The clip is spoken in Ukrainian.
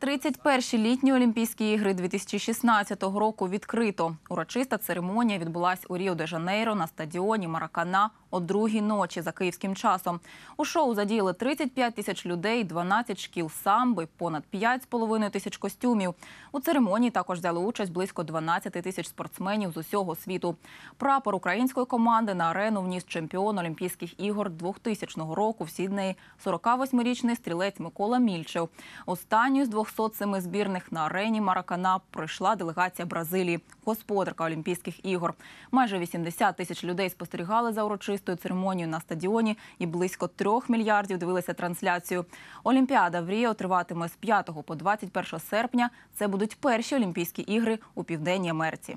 31-й літні Олімпійські ігри 2016 року відкрито. Урочиста церемонія відбулась у Ріо де Жанейро на стадіоні Маракана о другій ночі за київським часом. У шоу задіяли 35 тисяч людей, 12 шкіл самби, понад 5,5 тисяч костюмів. У церемонії також взяли участь близько 12 тисяч спортсменів з усього світу. Прапор української команди на арену вніс чемпіон Олімпійських ігор 2000 року в Сіднеї 48-річний стрілець Микола Мільчев. Останню з двох 207 збірних на арені Маракана прийшла делегація Бразилії, господарка Олімпійських ігор. Майже 80 тисяч людей спостерігали за урочистою церемонією на стадіоні, і близько трьох мільярдів дивилися трансляцію. Олімпіада в Ріо триватиме з 5 по 21 серпня. Це будуть перші Олімпійські ігри у Південній Америці.